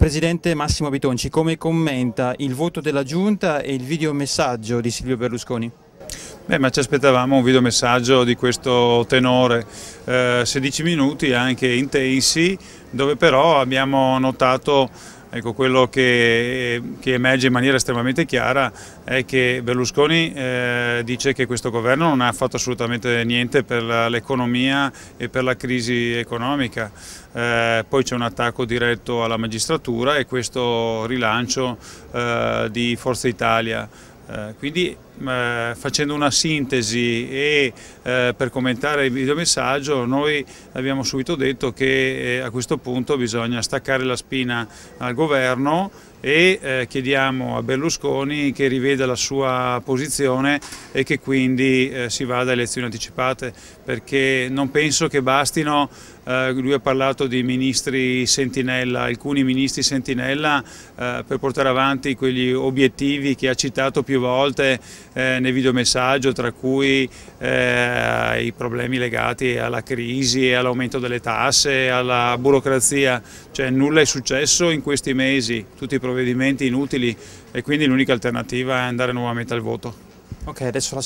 Presidente Massimo Bitonci, come commenta il voto della Giunta e il videomessaggio di Silvio Berlusconi? Beh, ma ci aspettavamo un videomessaggio di questo tenore, eh, 16 minuti anche intensi, dove però abbiamo notato ecco, quello che, che, emerge in maniera estremamente chiara è che Berlusconi eh, dice che questo governo non ha fatto assolutamente niente per l'economia e per la crisi economica. Eh, poi c'è un attacco diretto alla magistratura e questo rilancio eh, di Forza Italia. Eh, quindi eh, facendo una sintesi e eh, per commentare il videomessaggio noi abbiamo subito detto che eh, a questo punto bisogna staccare la spina al governo e eh, chiediamo a Berlusconi che riveda la sua posizione e che quindi eh, si vada a elezioni anticipate perché non penso che bastino, eh, lui ha parlato di ministri sentinella, alcuni ministri sentinella eh, per portare avanti quegli obiettivi che ha citato più volte eh, nel videomessaggio tra cui eh, i problemi legati alla crisi, all'aumento delle tasse, alla burocrazia, cioè nulla è successo in questi mesi, tutti i problemi provvedimenti inutili e quindi l'unica alternativa è andare nuovamente al voto. Ok, adesso la